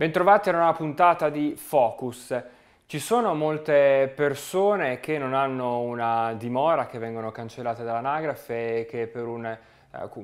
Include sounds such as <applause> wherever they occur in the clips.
Bentrovati a una puntata di Focus. Ci sono molte persone che non hanno una dimora, che vengono cancellate dall'anagrafe e che per, un, eh,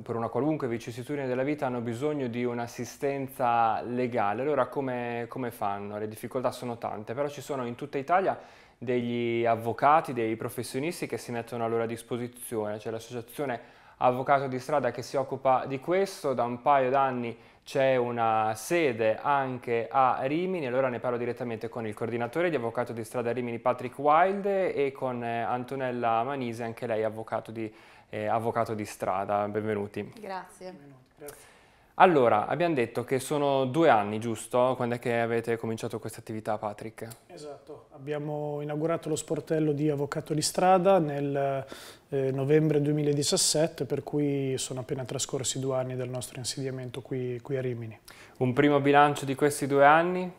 per, una qualunque vicissitudine della vita hanno bisogno di un'assistenza legale. Allora come, come fanno? Le difficoltà sono tante, però ci sono in tutta Italia degli avvocati, dei professionisti che si mettono a loro disposizione. C'è l'associazione Avvocato di Strada che si occupa di questo da un paio d'anni c'è una sede anche a Rimini, allora ne parlo direttamente con il coordinatore di Avvocato di Strada Rimini Patrick Wilde e con eh, Antonella Manise, anche lei avvocato di, eh, avvocato di Strada. Benvenuti. Grazie. Benvenuti. Grazie. Allora, abbiamo detto che sono due anni, giusto? Quando è che avete cominciato questa attività, Patrick? Esatto, abbiamo inaugurato lo sportello di Avvocato di Strada nel eh, novembre 2017, per cui sono appena trascorsi due anni dal nostro insediamento qui, qui a Rimini. Un primo bilancio di questi due anni?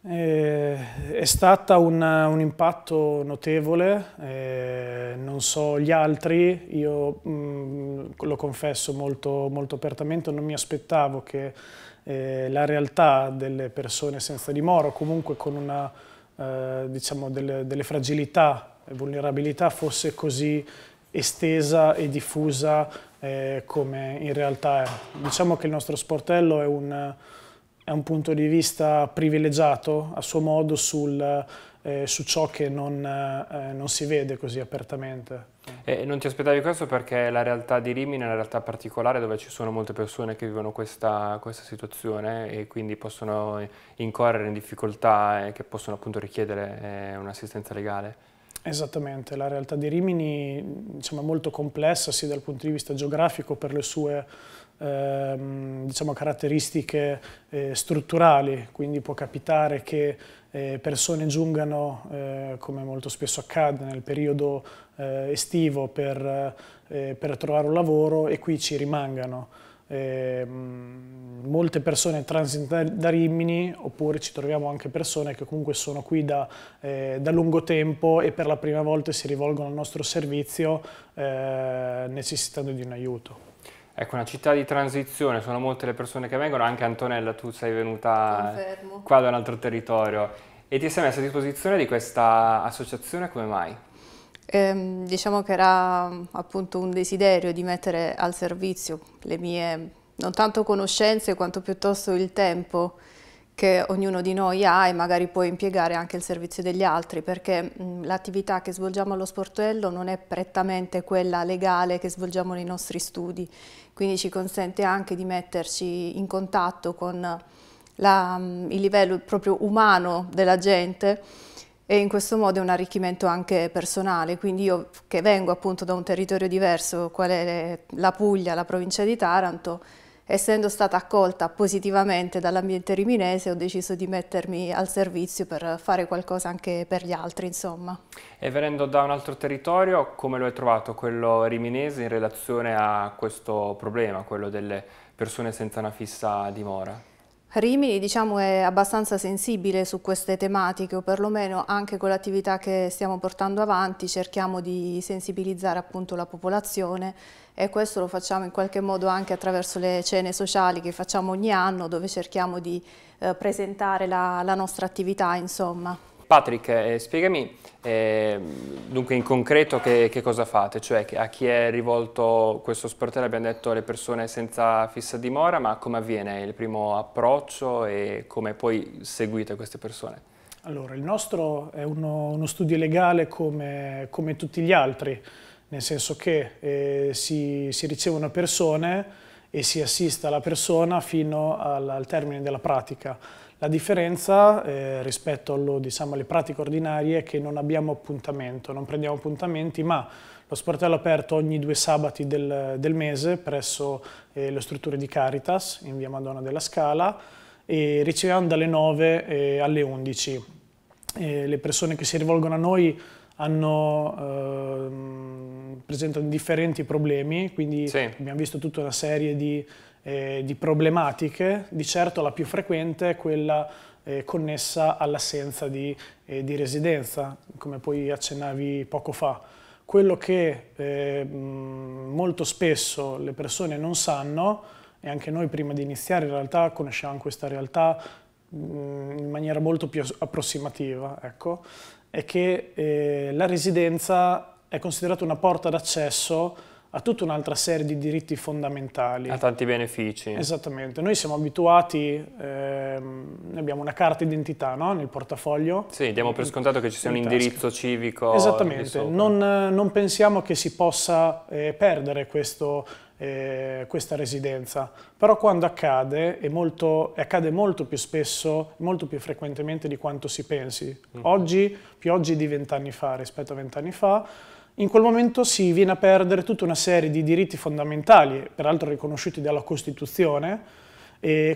Eh, è stato un, un, impatto notevole, eh, non so gli altri, io mh, mm, lo confesso molto, molto, apertamente, non mi aspettavo che eh, la realtà delle persone senza dimora, o comunque con una, eh, diciamo delle, delle fragilità e vulnerabilità fosse così estesa e diffusa eh, come in realtà è. Diciamo che il nostro sportello è un è un punto di vista privilegiato a suo modo sul, eh, su ciò che non, eh, non, si vede così apertamente. E non ti aspettavi questo perché la realtà di Rimini è una realtà particolare dove ci sono molte persone che vivono questa, questa situazione e quindi possono incorrere in difficoltà e che possono appunto richiedere eh, un'assistenza legale? Esattamente, la realtà di Rimini diciamo, è molto complessa sia dal punto di vista geografico per le sue ehm, diciamo, caratteristiche eh, strutturali, quindi può capitare che eh, persone giungano, eh, come molto spesso accade nel periodo eh, estivo, per, eh, per trovare un lavoro e qui ci rimangano. Eh, molte persone transitano da Rimini oppure ci troviamo anche persone che comunque sono qui da, eh, da lungo tempo e per la prima volta si rivolgono al nostro servizio eh, necessitando di un aiuto. Ecco, una città di transizione, sono molte le persone che vengono, anche Antonella tu sei venuta Confermo. Eh, qua da un altro territorio e ti sei messa a disposizione di questa associazione, come mai? Ehm, diciamo che era appunto un desiderio di mettere al servizio le mie non tanto conoscenze quanto piuttosto il tempo che ognuno di noi ha e magari può impiegare anche il servizio degli altri, perché l'attività che svolgiamo allo sportello non è prettamente quella legale che svolgiamo nei nostri studi, quindi ci consente anche di metterci in contatto con la, il livello proprio umano della gente e in questo modo è un arricchimento anche personale, quindi io che vengo appunto da un territorio diverso, qual è la Puglia, la provincia di Taranto, essendo stata accolta positivamente dall'ambiente riminese ho deciso di mettermi al servizio per fare qualcosa anche per gli altri insomma. E venendo da un altro territorio come lo hai trovato quello riminese in relazione a questo problema, quello delle persone senza una fissa dimora? Rimini diciamo, è abbastanza sensibile su queste tematiche o perlomeno anche con l'attività che stiamo portando avanti cerchiamo di sensibilizzare appunto la popolazione e questo lo facciamo in qualche modo anche attraverso le cene sociali che facciamo ogni anno dove cerchiamo di eh, presentare la, la nostra attività insomma. Patrick, eh, spiegami eh, dunque in concreto che, che, cosa fate, cioè a chi è rivolto questo sportello, abbiamo detto alle persone senza fissa dimora, ma come avviene il primo approccio e come poi seguite queste persone? Allora, il nostro è uno, uno studio legale come, come tutti gli altri, nel senso che eh, si, si, ricevono persone e si assiste alla persona fino al, al termine della pratica. La differenza eh, rispetto allo, diciamo, alle pratiche ordinarie è che non abbiamo appuntamento, non prendiamo appuntamenti, ma lo sportello è aperto ogni due sabati del, del mese presso eh, le strutture di Caritas in via Madonna della Scala e riceviamo dalle 9 eh, alle 11. E eh, le persone che si rivolgono a noi hanno ehm, presentano differenti problemi, quindi sì. abbiamo visto tutta una serie di, eh, di, problematiche, di certo la più frequente è quella eh, connessa all'assenza di, eh, di, residenza, come poi accennavi poco fa. Quello che eh, molto spesso le persone non sanno, e anche noi prima di iniziare in realtà conosciamo questa realtà mh, in maniera molto più approssimativa, ecco, è che eh, la residenza è considerato una porta d'accesso a tutta un'altra serie di diritti fondamentali. A tanti benefici. Esattamente. Noi siamo abituati, ehm, abbiamo una carta d'identità no? nel portafoglio. Sì, diamo per scontato che ci sia un indirizzo civico. Esattamente. Non, non, pensiamo che si possa eh, perdere questo, eh, questa residenza. Però quando accade, e molto, accade molto più spesso, molto più frequentemente di quanto si pensi. Mm. Oggi, più oggi di vent'anni fa rispetto a vent'anni fa, in quel momento si viene a perdere tutta una serie di diritti fondamentali, peraltro riconosciuti dalla Costituzione,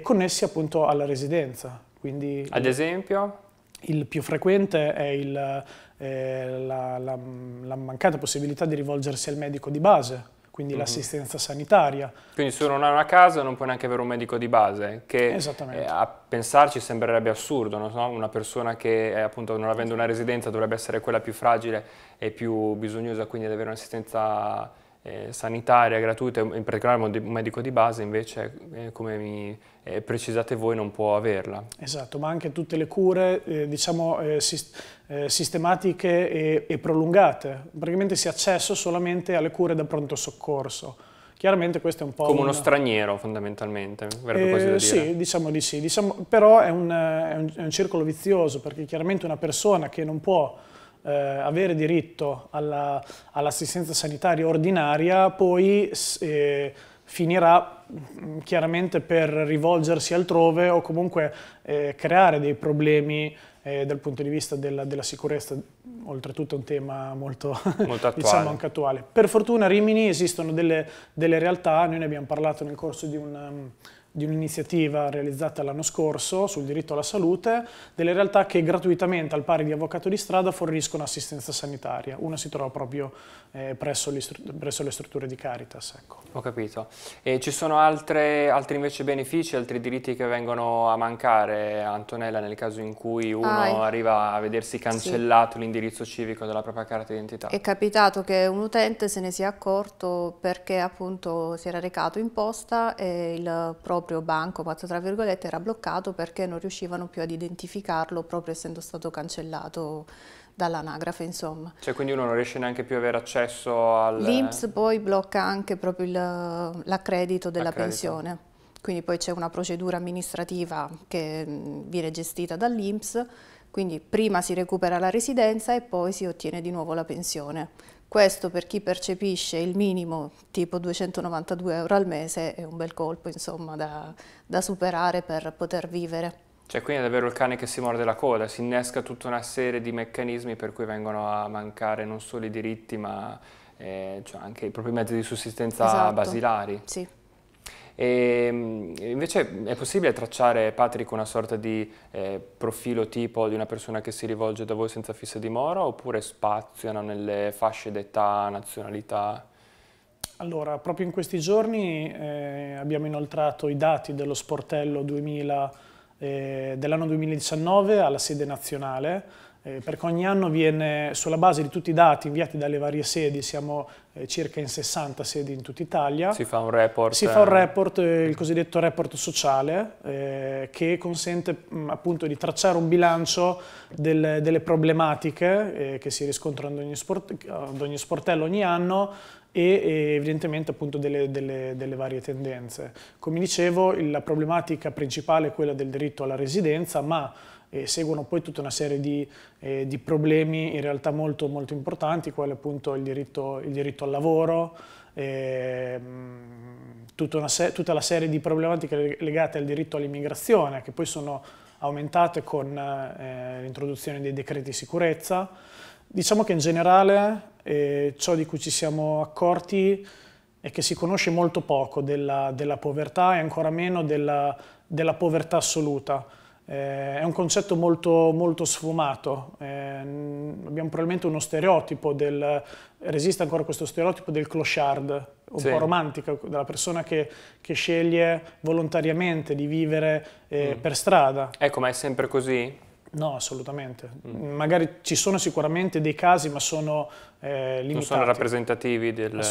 connessi appunto alla residenza. Quindi Ad esempio? Il più frequente è il, eh, la, la, la mancata possibilità di rivolgersi al medico di base, quindi mm -hmm. l'assistenza sanitaria. Quindi se uno non ha una casa non può neanche avere un medico di base, che eh, a pensarci sembrerebbe assurdo, no? una persona che appunto non avendo una residenza dovrebbe essere quella più fragile e più bisognosa quindi di avere un'assistenza eh, sanitaria gratuita, in particolare un medico di base invece, eh, come mi eh, precisate voi, non può averla. Esatto, ma anche tutte le cure eh, diciamo, eh, eh, sistematiche e, e prolungate, praticamente si ha accesso solamente alle cure da pronto soccorso. Chiaramente questo è un po'... Come una... uno straniero fondamentalmente, vero eh, dire. Sì, diciamo di sì, diciamo, però è un, è, un, è un circolo vizioso perché chiaramente una persona che non può eh, avere diritto all'assistenza sanitaria ordinaria poi eh, finirà mm, chiaramente per rivolgersi altrove o comunque eh, creare dei problemi eh, dal punto di vista della, della, sicurezza, oltretutto è un tema molto, <laughs> molto diciamo, attuale. diciamo anche attuale. Per fortuna a Rimini esistono delle, delle, realtà, noi ne abbiamo parlato nel corso di un mm, di un'iniziativa realizzata l'anno scorso sul diritto alla salute, delle realtà che gratuitamente al pari di avvocato di strada forniscono assistenza sanitaria. Una si trova proprio eh, presso, presso, le strutture di Caritas. Ecco. Ho capito. E ci sono altre, altri invece benefici, altri diritti che vengono a mancare, Antonella, nel caso in cui uno ah, arriva a vedersi cancellato sì. l'indirizzo civico della propria carta d'identità? È capitato che un utente se ne sia accorto perché appunto si era recato in posta e il proprio proprio banco, pazzo tra virgolette, era bloccato perché non riuscivano più ad identificarlo proprio essendo stato cancellato dall'anagrafe, insomma. Cioè quindi uno non riesce neanche più ad avere accesso al... L'Inps poi blocca anche proprio l'accredito della Accredito. pensione. Quindi poi c'è una procedura amministrativa che viene gestita dall'Inps, quindi prima si recupera la residenza e poi si ottiene di nuovo la pensione. Questo per chi percepisce il minimo tipo 292 euro al mese è un bel colpo insomma, da, da superare per poter vivere. Cioè quindi è davvero il cane che si morde la coda, si innesca tutta una serie di meccanismi per cui vengono a mancare non solo i diritti ma eh, cioè anche i propri mezzi di sussistenza esatto. basilari. Sì. E ehm, invece è possibile tracciare, Patrick, una sorta di eh, profilo tipo di una persona che si rivolge da voi senza fissa dimora oppure spaziano nelle fasce d'età, nazionalità? Allora, proprio in questi giorni eh, abbiamo inoltrato i dati dello sportello 2000, eh, dell'anno 2019 alla sede nazionale eh, perché ogni anno viene, sulla base di tutti i dati inviati dalle varie sedi, siamo eh, circa in 60 sedi in tutta Italia. Si fa un report. Si fa un eh. report, eh, il cosiddetto report sociale, eh, che consente mh, mm, appunto di tracciare un bilancio del, delle problematiche eh, che si riscontrano ad ogni, sport, ad ogni sportello ogni anno e evidentemente appunto delle, delle, delle, varie tendenze. Come dicevo, la problematica principale è quella del diritto alla residenza, ma e seguono poi tutta una serie di, eh, di problemi in realtà molto, molto importanti, quale appunto il diritto, il diritto al lavoro, eh, tutta, tutta, la serie di problematiche legate al diritto all'immigrazione, che poi sono aumentate con eh, l'introduzione dei decreti di sicurezza. Diciamo che in generale eh, ciò di cui ci siamo accorti è che si conosce molto poco della, della povertà e ancora meno della, della povertà assoluta. Eh, è un concetto molto, molto sfumato, eh, abbiamo probabilmente uno stereotipo del, resiste ancora questo stereotipo del clochard, un sì. po' romantico, della persona che, che sceglie volontariamente di vivere eh, mm. per strada. Ecco, ma è sempre così? No, assolutamente. Mm. Magari ci sono sicuramente dei casi, ma sono eh, limitati. Non sono rappresentativi del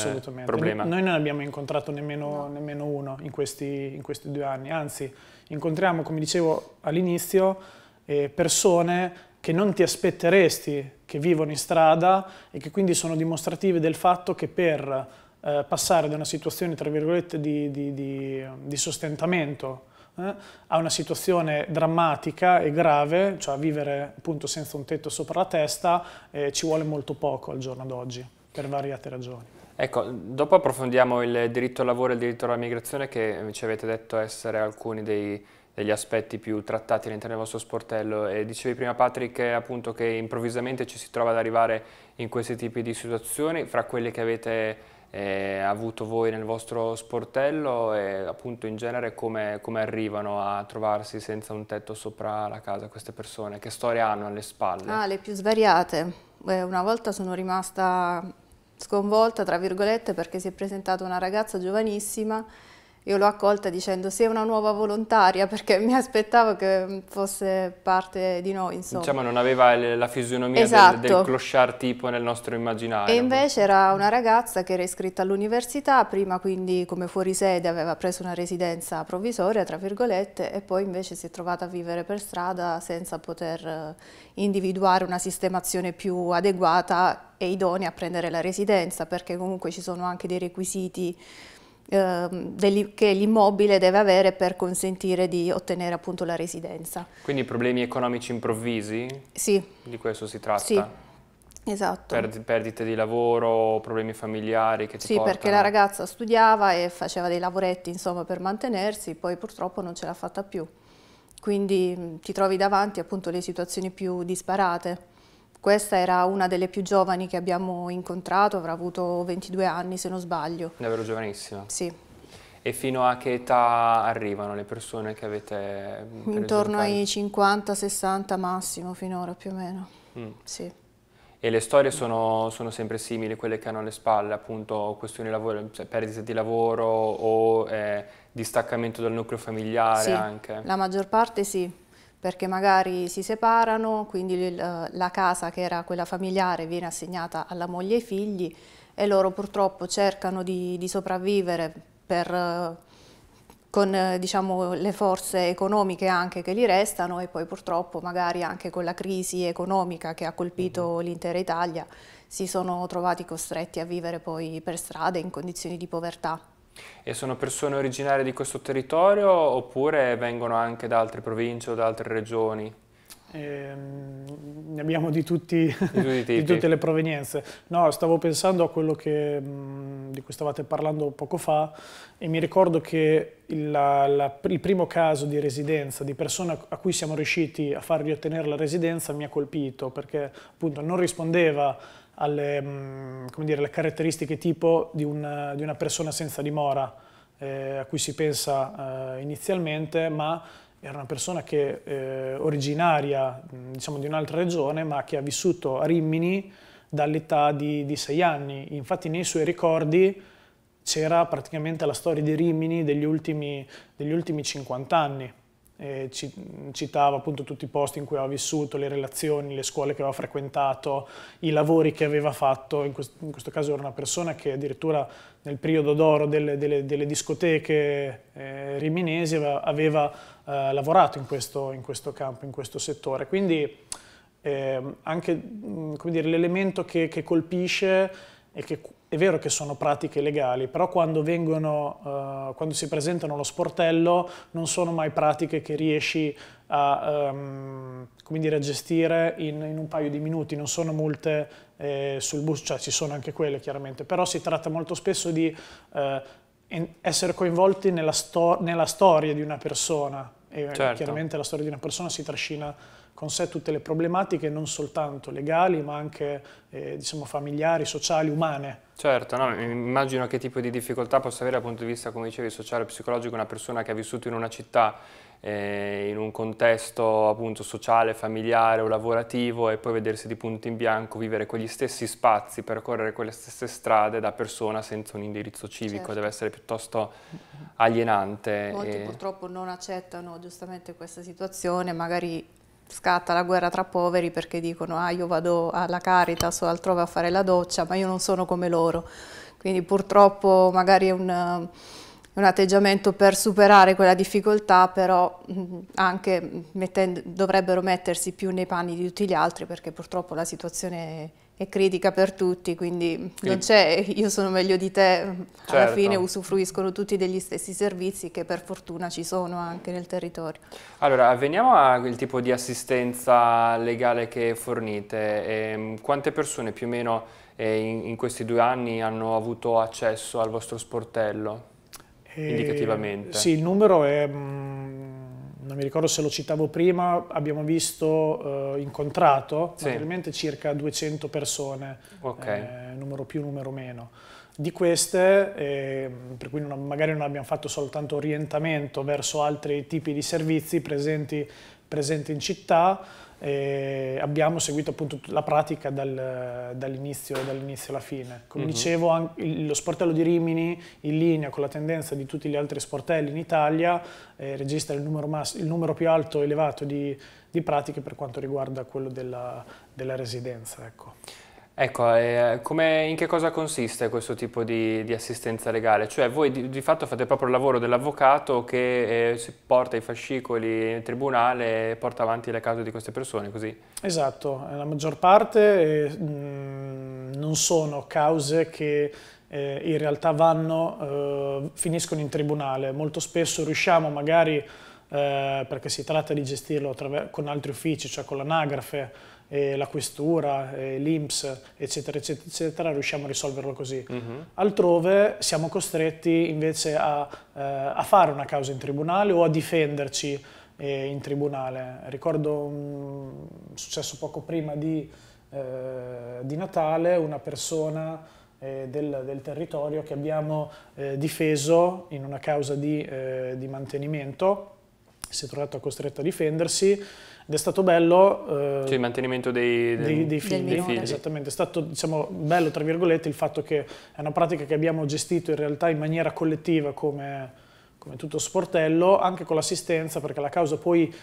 problema. Noi non abbiamo incontrato nemmeno, no. nemmeno uno in questi, in questi, due anni. Anzi, incontriamo, come dicevo all'inizio, eh, persone che non ti aspetteresti che vivono in strada e che quindi sono dimostrative del fatto che per eh, passare da una situazione, tra virgolette, di, di, di, di sostentamento eh, a una situazione drammatica e grave, cioè vivere appunto senza un tetto sopra la testa, eh, ci vuole molto poco al giorno d'oggi, per variate ragioni. Ecco, dopo approfondiamo il diritto al lavoro e il diritto alla migrazione che ci avete detto essere alcuni dei, degli aspetti più trattati all'interno del vostro sportello e dicevi prima Patrick appunto che improvvisamente ci si trova ad arrivare in questi tipi di situazioni, fra quelle che avete eh, avuto voi nel vostro sportello e appunto in genere come, come, arrivano a trovarsi senza un tetto sopra la casa queste persone? Che storie hanno alle spalle? Ah, le più svariate. Beh, una volta sono rimasta sconvolta, tra virgolette, perché si è presentata una ragazza giovanissima io l'ho accolta dicendo sei una nuova volontaria <laughs> perché mi aspettavo che fosse parte di noi. Insomma. Diciamo non aveva la fisionomia esatto. del, del esatto. clochard tipo nel nostro immaginario. E invece era una ragazza che era iscritta all'università, prima quindi come fuorisede aveva preso una residenza provvisoria, tra virgolette, e poi invece si è trovata a vivere per strada senza poter eh, individuare una sistemazione più adeguata e idonea a prendere la residenza perché comunque ci sono anche dei requisiti Ehm, che l'immobile deve avere per consentire di ottenere appunto la residenza. Quindi problemi economici improvvisi? Sì. Di questo si tratta? Sì. Esatto. Per, perdite di lavoro, problemi familiari che ti Sì, portano. perché la ragazza studiava e faceva dei lavoretti insomma per mantenersi, poi purtroppo non ce l'ha fatta più. Quindi ti trovi davanti appunto le situazioni più disparate. Questa era una delle più giovani che abbiamo incontrato, avrà avuto 22 anni se non sbaglio. Davvero giovanissima? Sì. E fino a che età arrivano le persone che avete Intorno ai 50-60 massimo finora più o meno, mm. sì. E le storie sono, sono, sempre simili, quelle che hanno alle spalle, appunto questioni di lavoro, cioè perdita di lavoro o eh, distaccamento dal nucleo familiare sì, anche? la maggior parte sì perché magari si separano, quindi eh, la casa che era quella familiare viene assegnata alla moglie e ai figli e loro purtroppo cercano di, di sopravvivere per, eh, con eh, diciamo, le forze economiche anche che li restano e poi purtroppo magari anche con la crisi economica che ha colpito mhm. l'intera Italia si sono trovati costretti a vivere poi per strada in condizioni di povertà. E sono persone originarie di questo territorio oppure vengono anche da altre province o da altre regioni? Ehm, ne abbiamo di, tutti, di, <laughs> di, tutte le provenienze. No, stavo pensando a quello che, mm, di cui stavate parlando poco fa e mi ricordo che la, la, il primo caso di residenza, di persona a cui siamo riusciti a fargli ottenere la residenza, mi ha colpito perché appunto non rispondeva alle, mm, dire, alle caratteristiche tipo di una, di una persona senza dimora eh, a cui si pensa eh, inizialmente, ma era una persona che eh, originaria mm, diciamo, di un'altra regione, ma che ha vissuto a Rimini dall'età di, di sei anni. Infatti nei suoi ricordi c'era praticamente la storia di Rimini degli ultimi, degli ultimi 50 anni eh, citava appunto tutti i posti in cui aveva vissuto, le relazioni, le scuole che aveva frequentato, i lavori che aveva fatto, in, questo, in questo caso era una persona che addirittura nel periodo d'oro delle, delle, delle, discoteche eh, riminesi aveva, aveva eh, lavorato in questo, in questo, campo, in questo settore. Quindi ehm, anche mm, l'elemento che, che colpisce e che è vero che sono pratiche legali, però quando, vengono, uh, quando si presentano allo sportello non sono mai pratiche che riesci a, um, dire, a gestire in, in, un paio di minuti, non sono multe eh, sul bus, cioè ci sono anche quelle chiaramente, però si tratta molto spesso di uh, essere coinvolti nella, sto nella, storia di una persona e certo. chiaramente la storia di una persona si trascina con sé tutte le problematiche non soltanto legali ma anche eh, diciamo, familiari, sociali, umane. Certo, no, immagino che tipo di difficoltà possa avere dal punto di vista, come dicevi, sociale e psicologico una persona che ha vissuto in una città, eh, in un contesto appunto sociale, familiare o lavorativo e poi vedersi di punto in bianco, vivere quegli stessi spazi, percorrere quelle stesse strade da persona senza un indirizzo civico, certo. deve essere piuttosto alienante. Molti e... purtroppo non accettano giustamente questa situazione, magari scatta la guerra tra poveri perché dicono ah io vado alla Caritas o altrove a fare la doccia ma io non sono come loro. Quindi purtroppo magari è un, un atteggiamento per superare quella difficoltà però anche mettendo, dovrebbero mettersi più nei panni di tutti gli altri perché purtroppo la situazione è critica per tutti, quindi sì. non c'è io sono meglio di te, certo. alla fine usufruiscono tutti degli stessi servizi che per fortuna ci sono anche nel territorio. Allora, veniamo al tipo di assistenza legale che fornite, e, ehm, quante persone più o meno eh, in, in questi due anni hanno avuto accesso al vostro sportello, e, eh, indicativamente? Sì, il numero è... Mh, mm, non mi ricordo se lo citavo prima, abbiamo visto, eh, incontrato sì. circa 200 persone, okay. eh, numero più, numero meno. Di queste, eh, per cui non, magari non abbiamo fatto soltanto orientamento verso altri tipi di servizi presenti, presenti in città, e eh, abbiamo seguito appunto la pratica dal, dall'inizio, dall alla fine. Come mm -hmm. dicevo, lo sportello di Rimini, in linea con la tendenza di tutti gli altri sportelli in Italia, eh, registra il numero, il numero, più alto e elevato di, di, pratiche per quanto riguarda quello della, della residenza. Ecco. Ecco, eh, come, in che cosa consiste questo tipo di, di assistenza legale? Cioè voi di, di, fatto fate proprio il lavoro dell'avvocato che eh, si porta i fascicoli in tribunale e porta avanti le cause di queste persone, così? Esatto, eh, la maggior parte eh, mm, non sono cause che eh, in realtà vanno, eh, finiscono in tribunale. Molto spesso riusciamo magari, perché si tratta di gestirlo con altri uffici, cioè con l'anagrafe, eh, la questura, eh, l'IMS, eccetera, eccetera, eccetera, riusciamo a risolverlo così. Uh mhm. -huh. Altrove siamo costretti invece a, eh, a, fare una causa in tribunale o a difenderci eh, in tribunale. Ricordo un successo poco prima di, eh, di Natale, una persona... Eh, del, del, territorio che abbiamo eh, difeso in una causa di, eh, di mantenimento, si è trovata costretta a difendersi ed è stato bello... Eh, cioè il mantenimento dei, del, dei, dei figli. Dei figli. Esattamente, è stato diciamo, bello tra virgolette il fatto che è una pratica che abbiamo gestito in realtà in maniera collettiva come, come tutto sportello, anche con l'assistenza perché la causa poi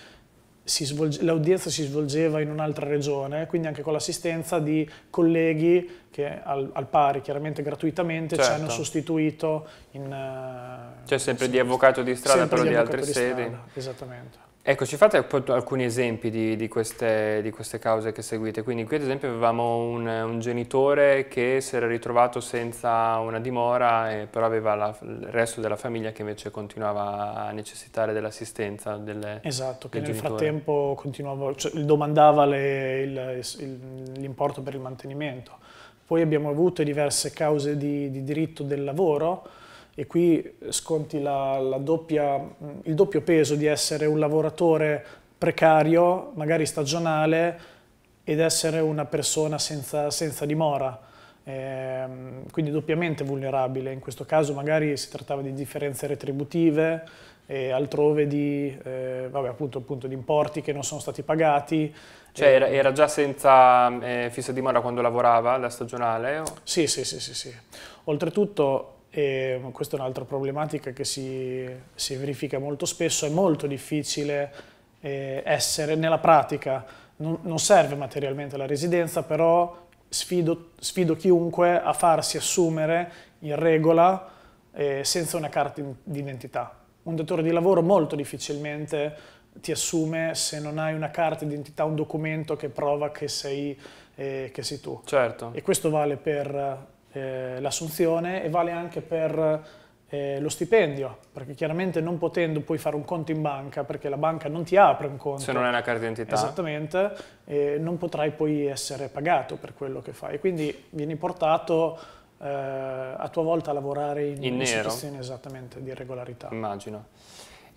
l'audienza si svolgeva in un'altra regione, quindi anche con l'assistenza di colleghi che al, al pari, chiaramente gratuitamente, certo. ci hanno certo. sostituito in... Cioè sempre in, di avvocato di strada, però di, di altre sedi. Esattamente. Ecco, ci fate alcuni esempi di, di, queste, di, queste, cause che seguite. Quindi qui ad esempio avevamo un, un genitore che si era ritrovato senza una dimora, eh, però aveva la, il resto della famiglia che invece continuava a necessitare dell'assistenza del Esatto, del che genitore. nel frattempo continuava, cioè, domandava l'importo per il mantenimento. Poi abbiamo avuto diverse cause di, di diritto del lavoro, e qui sconti la, la doppia, il doppio peso di essere un lavoratore precario, magari stagionale, ed essere una persona senza, senza dimora, eh, quindi doppiamente vulnerabile. In questo caso magari si trattava di differenze retributive, e eh, altrove di, eh, vabbè, appunto, appunto, di importi che non sono stati pagati. Cioè era, eh, era già senza eh, fissa dimora quando lavorava, la stagionale? O? Sì, sì, sì, sì, sì. Oltretutto e questa è un'altra problematica che si, si, verifica molto spesso, è molto difficile eh, essere nella pratica, non, non, serve materialmente la residenza, però sfido, sfido chiunque a farsi assumere in regola eh, senza una carta d'identità. Un datore di lavoro molto difficilmente ti assume se non hai una carta d'identità, un documento che prova che sei, eh, che sei tu. Certo. E questo vale per eh, l'assunzione e vale anche per eh, lo stipendio, perché chiaramente non potendo poi fare un conto in banca, perché la banca non ti apre un conto. Se non hai una carta d'identità. Esattamente, eh, non potrai poi essere pagato per quello che fai. Quindi vieni portato eh, a tua volta a lavorare in, in nero. situazioni esattamente di irregolarità. Immagino.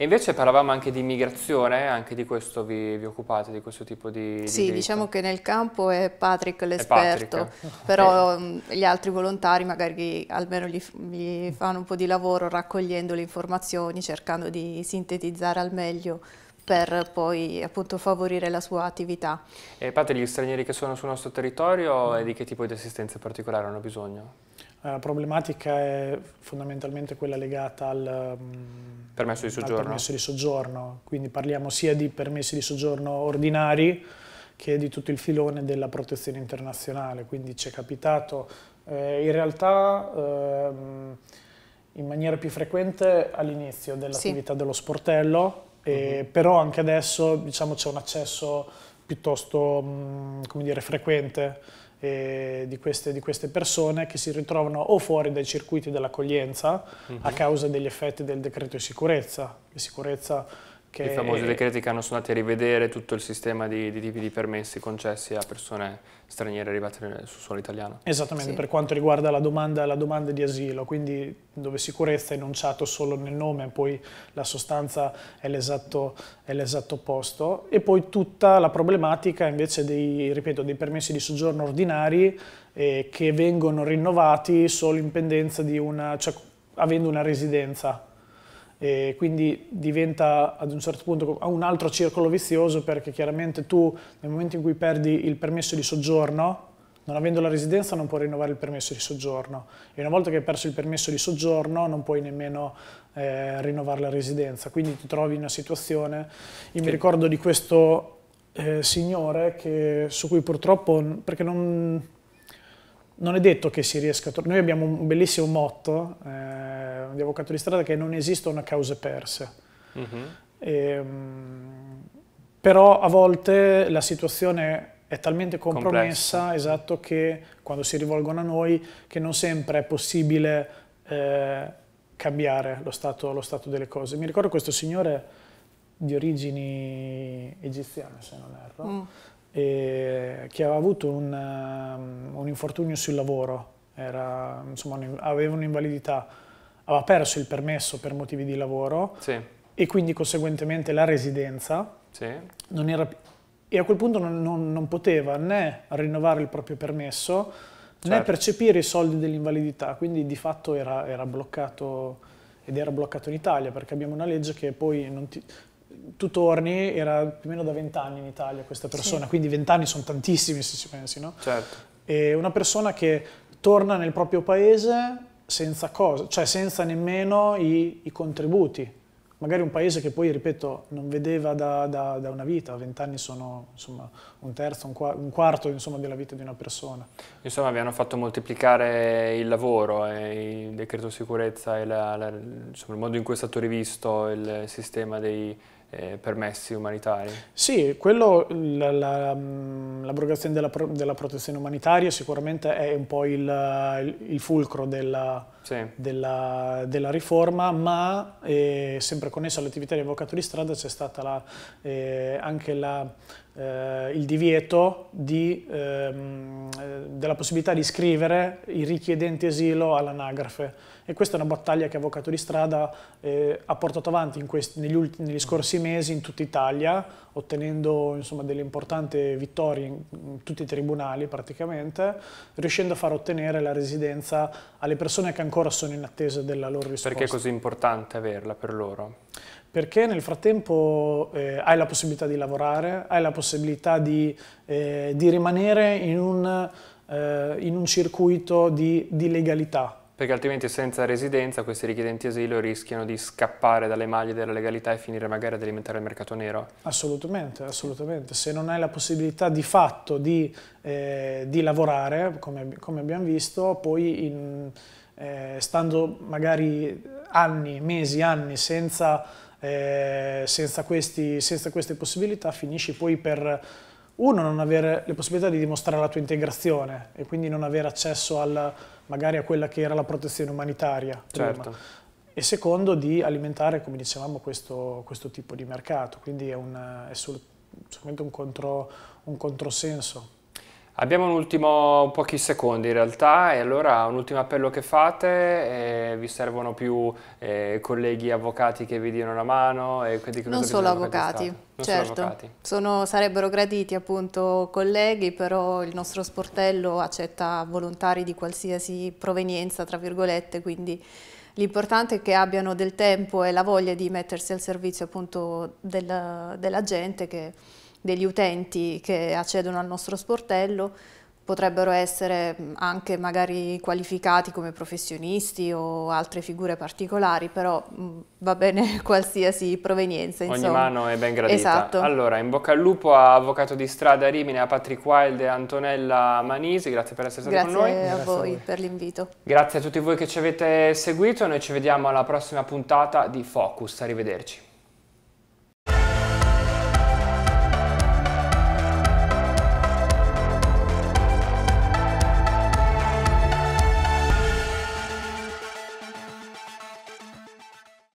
E invece parlavamo anche di immigrazione, anche di questo vi, vi occupate, di questo tipo di... Sì, di diciamo che nel campo è Patrick l'esperto, okay. però mm, gli altri volontari magari almeno gli, gli fanno un po' di lavoro raccogliendo le informazioni, cercando di sintetizzare al meglio per poi appunto favorire la sua attività. E Pat, gli stranieri che sono sul nostro territorio mm. Eh, e di che tipo di assistenza particolare hanno bisogno? Eh, la problematica è fondamentalmente quella legata al mm, permesso, di al permesso di soggiorno, quindi parliamo sia di permessi di soggiorno ordinari che di tutto il filone della protezione internazionale, quindi ci è capitato eh, in realtà ehm, in maniera più frequente all'inizio dell'attività sì. dello sportello, eh, mhm. uh -huh. però anche adesso diciamo, c'è un accesso piuttosto mh, mm, dire, frequente eh, di, queste, di, queste, persone che si ritrovano o fuori dai circuiti dell'accoglienza uh -huh. a mhm. causa degli effetti del decreto di sicurezza. Di sicurezza I famosi è, decreti che hanno sono a rivedere tutto il sistema di, di tipi di permessi concessi a persone stranieri arrivati sul suolo italiano. Esattamente, sì. per quanto riguarda la domanda, la domanda, di asilo, quindi dove sicurezza è enunciato solo nel nome, poi la sostanza è l'esatto, opposto, e poi tutta la problematica invece dei, ripeto, dei permessi di soggiorno ordinari eh, che vengono rinnovati solo in pendenza di una, cioè avendo una residenza e quindi diventa ad un certo punto un altro circolo vizioso perché chiaramente tu nel momento in cui perdi il permesso di soggiorno non avendo la residenza non puoi rinnovare il permesso di soggiorno e una volta che hai perso il permesso di soggiorno non puoi nemmeno eh, rinnovare la residenza, quindi ti trovi in una situazione, io che... mi ricordo di questo eh, signore che, su cui purtroppo, perché non, non è detto che si riesca a tornare. Noi abbiamo un bellissimo motto eh, di avvocato di strada che non esistono cause perse. Mm -hmm. e, ehm, però a volte la situazione è talmente compromessa, esatto, che quando si rivolgono a noi, che non sempre è possibile eh, cambiare lo stato, lo stato, delle cose. Mi ricordo questo signore di origini egiziane, se non erro, mm che aveva avuto un, ehm, un, infortunio sul lavoro, era, insomma, aveva un'invalidità, aveva perso il permesso per motivi di lavoro sì. e quindi conseguentemente la residenza sì. era, e a quel punto non, non, non, poteva né rinnovare il proprio permesso certo. né percepire i soldi dell'invalidità, quindi di fatto era, era bloccato ed era bloccato in Italia perché abbiamo una legge che poi non ti, tu torni, era più o meno da vent'anni in Italia questa persona, sì. quindi vent'anni sono tantissimi se ci pensi, no? Certo. È una persona che torna nel proprio paese senza cosa, cioè senza nemmeno i, i contributi. Magari un paese che poi, ripeto, non vedeva da, da, da una vita, vent'anni sono insomma, un terzo, un, qua, un quarto insomma, della vita di una persona. Insomma vi hanno fatto moltiplicare il lavoro, eh, il decreto sicurezza, e la, la, insomma, il modo in cui è stato rivisto il sistema dei, eh, permessi umanitari. Sì, quello, l'abrogazione la, la, mm, della, pro, della, protezione umanitaria sicuramente è un po' il, il, il fulcro della, sì. della, della, riforma, ma eh, sempre connesso all'attività di avvocato di strada c'è stata la, eh, anche la eh, il divieto di, ehm, eh, della possibilità di iscrivere i richiedenti asilo all'anagrafe e questa è una battaglia che Avvocato di Strada eh, ha portato avanti questi, negli, negli, scorsi mesi in tutta Italia ottenendo insomma, delle importanti vittorie in, in tutti i tribunali praticamente riuscendo a far ottenere la residenza alle persone che ancora sono in attesa della loro risposta. Perché è così importante averla per loro? perché nel frattempo eh, hai la possibilità di lavorare, hai la possibilità di, eh, di rimanere in un, eh, in un circuito di, di, legalità. Perché altrimenti senza residenza questi richiedenti asilo rischiano di scappare dalle maglie della legalità e finire magari ad alimentare il mercato nero? Assolutamente, assolutamente. Se non hai la possibilità di fatto di, eh, di lavorare, come, come, abbiamo visto, poi in, eh, stando magari anni, mesi, anni senza eh, senza, questi, senza queste possibilità finisci poi per uno non avere le possibilità di dimostrare la tua integrazione e quindi non avere accesso al, magari a quella che era la protezione umanitaria certo. e secondo di alimentare come dicevamo questo, questo tipo di mercato quindi è, un, è assolutamente un, contro, un controsenso Abbiamo un ultimo pochi secondi in realtà e allora un ultimo appello che fate, eh, vi servono più eh, colleghi avvocati che vi diano una mano? E quindi non solo avvocati, non certo, solo avvocati. Sono, sarebbero graditi appunto colleghi, però il nostro sportello accetta volontari di qualsiasi provenienza, tra virgolette, quindi l'importante è che abbiano del tempo e la voglia di mettersi al servizio appunto della, della gente che degli utenti che accedono al nostro sportello potrebbero essere mm, anche magari qualificati come professionisti o altre figure particolari, però mm, va bene <laughs> qualsiasi provenienza. Insomma. Ogni mano è ben gradita. Esatto. Allora, in bocca al lupo a Avvocato di Strada Rimini, a Patrick Wilde e Antonella Manisi, grazie per essere stati con noi. Grazie a voi per l'invito. Grazie a tutti voi che ci avete seguito, noi ci vediamo alla prossima puntata di Focus, arrivederci.